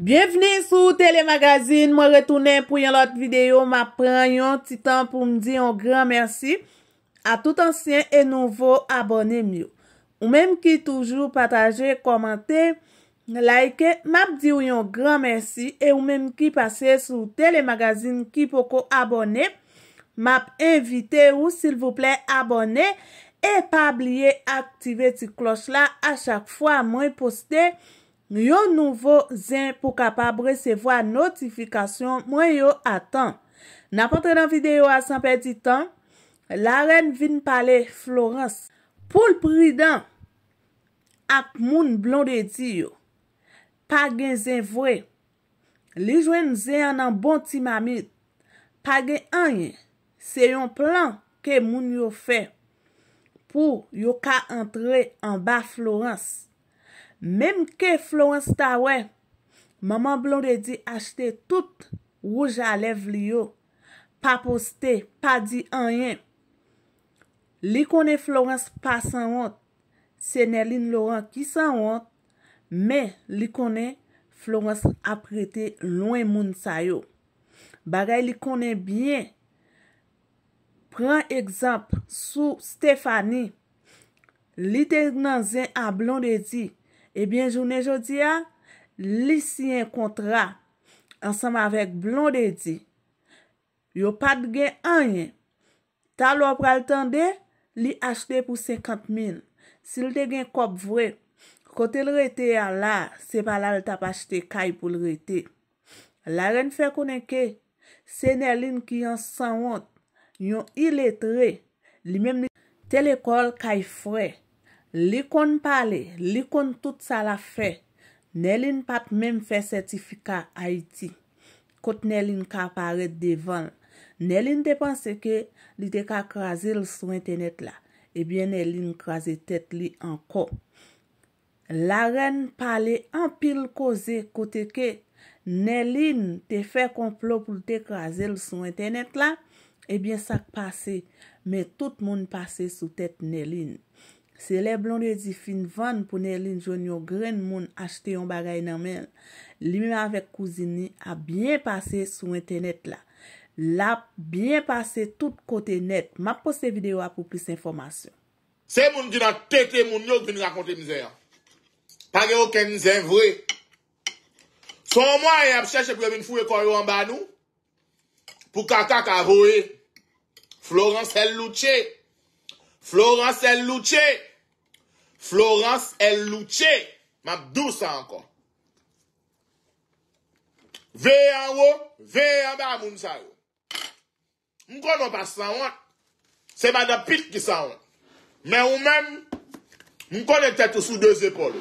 Bienveni sou telemagazin, mwen retounen pou yon lot videyo, mwen pren yon titan pou mdi yon gran mersi A tout ansyen e nouvo abone myo Ou menm ki toujou pataje, komante, like, mwenm di yon gran mersi E ou menm ki pase sou telemagazin ki poko abone Mwenm evite ou sil vouple abone E pa blie aktive ti klos la a chak fwa mwen poste Nyo nouvo zin pou kapab resevo a notifikasyon mwen yo atan. Na potre dan videyo a sanpe di tan, la ren vin pale Florence. Poul pridan ak moun blon de di yo. Pag gen zin vwe. Li jwen zin anan bon ti mamit. Pag gen anyen. Se yon plan ke moun yo fe pou yo ka entre an ba Florence. Mem ke Florence ta wè, maman blonde di achete tout wou jalev li yo. Pa poste, pa di anyen. Li kone Florence pa san wot, senelin loran ki san wot, me li kone Florence aprete lwen moun sayo. Bagay li kone bien. Pren ekzamp sou Stefani. Li tenanzen a blonde di, Ebyen eh jounen jodi a, li si yen kontra ansam avek blon de di. Yo pat gen an yen. Tal wap pral tende, li achte pou 50 min. Sil te gen kop vre. Kote l rete yan la, se pala l tap achte kay pou l rete. La ren fe konen ke, sener lin ki yon sanwant, yon iletre. Li menm ni telekol kay frey. Likon pale, likon tout sa la fe, Nelin pat mem fe sertifika Haiti. Kote Nelin ka paret devan, Nelin te panse ke li de ka kraze l sou internet la. Ebyen Nelin kraze tet li anko. La ren pale an pil koze kote ke, Nelin te fe konplo pou de kraze l sou internet la. Ebyen sa k pase, me tout moun pase sou tet Nelin. Se le blonde di fin van pou ne linjon yo gren moun achte yon bagay nan men, li mwen avek kouzini a bien pase sou internet la. La bien pase tout kote net. Ma pose videyo a pou plis informasyon. Se moun di nan teke moun yon kwen yon akonte mizè ya. Pake yon ken mizè vwe. Son mwen yon ap chèche pou yon e moun fwe kon yon mba nou. Pou kakak avowe. Florens el loutche. Florens el loutche. Florence L. Luce, mabdou sa ankon. Ve yon wou, ve yon ba moun sa yon. Mwen konon pa sa yon, se mada pit ki sa yon. Mwen ou men, mwen konon tetou sou de zepol.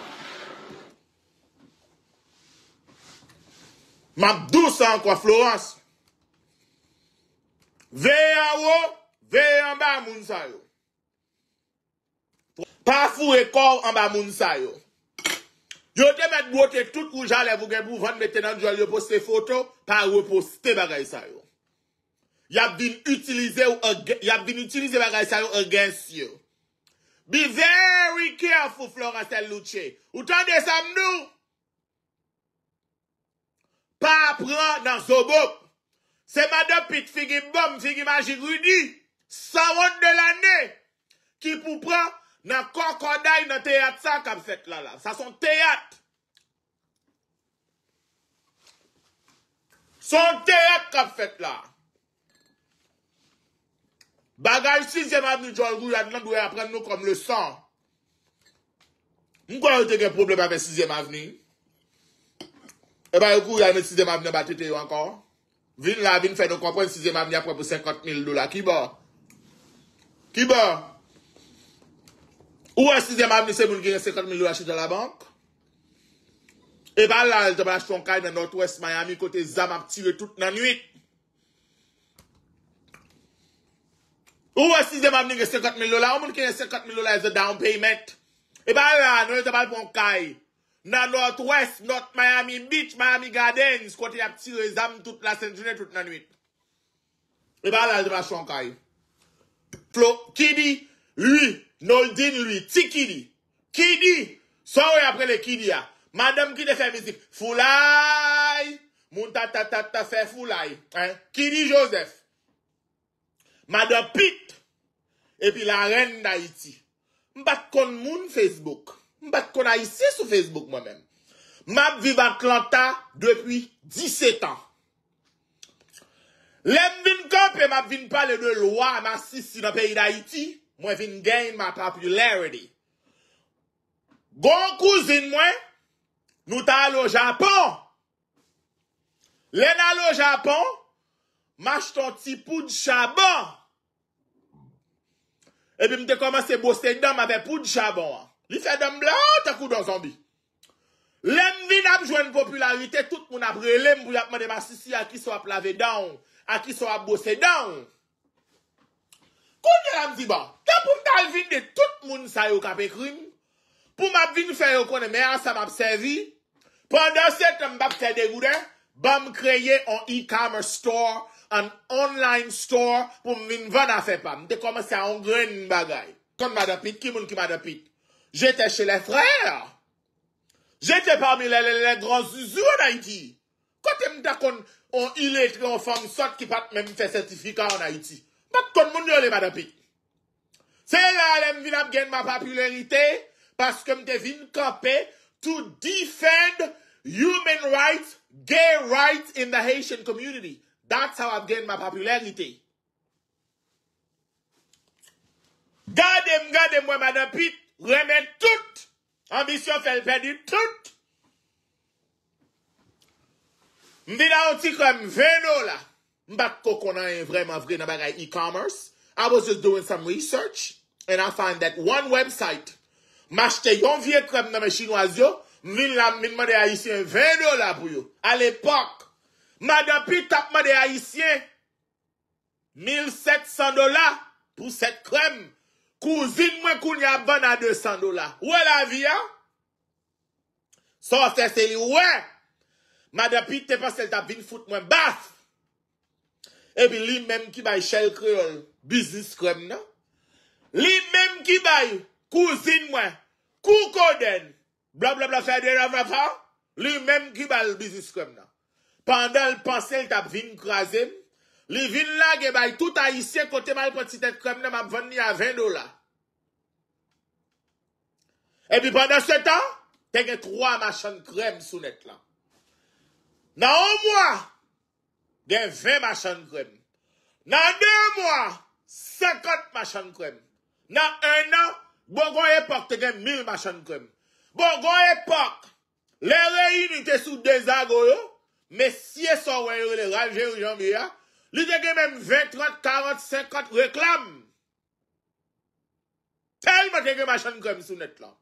Mabdou sa ankon Florence. Ve yon wou, ve yon ba moun sa yon. pa fure kor an ba moun sayo. Yo te met bote tout kou jale vou gen bou van me tenan jou al yo poste foto, pa yo poste bagay sayo. Yap din utilize bagay sayo against you. Be very careful, Florentel Luce. Ou tan de sam nou, pa pran nan so bop. Se mada pit figi bom, figi majig rudi, sa wot de la ne, ki pou pran Nan kon kon day nan teyat sa kap fet la la. Sa son teyat. Son teyat kap fet la. Bagaj 6e avni, jounjou, yad nan doye apren nou kom le san. Mwen kon yote gen problem apen 6e avni. Eba yon kou yane 6e avni batete yo ankon. Vin la, vin fet, yon kon pren 6e avni apen pou 50.000 dola. Ki bo? Ki bo? Ki bo? Ou wè si zèm avni se moun genye 50 mil yo la eh chè zè la bank? E pa lè an lè zèm avni la chè yon kaye nan North West Miami kote zam ap tire tout nanuit. Ou wè si zèm avni genye 50 mil yo la? Ou moun genye 50 mil yo la e zè down payment? E pa lè an lè zèm avni pou yon kaye nan North West Miami Beach Miami Gardens kote zam ap tire tout nanuit. E pa lè an lè zèm avni la chè yon kaye. Flo, kibi, lù. Noj din lwi, ti ki di? Ki di? Son wè apre le ki di ya? Madame ki de fè mizik? Fou lai! Moun ta ta ta ta fè fou lai. Ki di Joseph? Madame pit! Epi la ren da iti. Mbat kon moun Facebook. Mbat kon a iti sou Facebook mwen men. Mbap vivan klanta depi 17 an. Lem vin konpe mbap vin pale de lwa mbap si si nan peyi da iti. Mwen vin gen my popularity. Gon kouzine mwen, nou ta alo Japon. Len alo Japon, mwache ton ti poudj shaban. Epi mte komanse bose dam ave poudj shaban. Li fè dam blan, oh, te foudan zambi. Len vin ap jwen popularite, mwen ap jwen popularite tout moun ap relem mwen ap mwane mwansisi akiswa plave dan, akiswa bose dan. Konye la m zi ba, ta pou m dal vin de tout moun sa yo kape krim, pou m ap vin sa yo kone mè a sa m ap sevi, pandan se te m bap se de goudè, bam kreye an e-commerce store, an online store pou m vin vana fe pam, te kome se an gren m bagay. Kon m adapit, ki moun ki m adapit, jete che le frè, jete pa mi le le le le gran zuzu an a iti, kote m da kon on ilet ki an fom sot ki pat m fè sertifika an a iti. Bak kon moun yo le madapit. Se la ale m vin ap gen ma popularite, paske m te vin kape, to defend human rights, gay rights in the Haitian community. That's how ap gen ma popularity. Gade m gade m we madapit, we men tout, ambisyon fel pedi tout. M di da ou ti kon ven o la, Mbak koko nan yon vreman vre nan bagay e-commerce. I was just doing some research. And I found that one website. Mache te yon vie krem nan men chino azyo. Min lan min man de haisyen 20 dola bouyo. A l'epok. Ma dapit tap man de haisyen. 1700 dola. Tou set krem. Kouzine mwen kounyan ban nan 200 dola. Ouè la vi ya? So a fè se li ouè. Ma dapit te pasel tap vin fout mwen basf. epi li menm ki bay chal kreol bizis krem nan, li menm ki bay kouzin mwen, kou koden, blablabla fè der avrafan, li menm ki bay l bizis krem nan. Pandan l panse l tap vin krasen, li vin la ge bay tout a isye kote mal poti tèt krem nan, m ap venni a vèn do la. Epi pandan se tan, te gen kwa ma chan krem sou net lan. Nan o mwa, De 20 machan kwen. Nan 2 mwa, 50 machan kwen. Nan 1 nan, bogo epok te gen 1000 machan kwen. Bogo epok, le rey ni te sou 2 zago yo, mesye sou wey re le raje ou jan mi ya, li te gen men 20, 30, 40, 50 reklam. Tel ma te gen machan kwen sou net lan.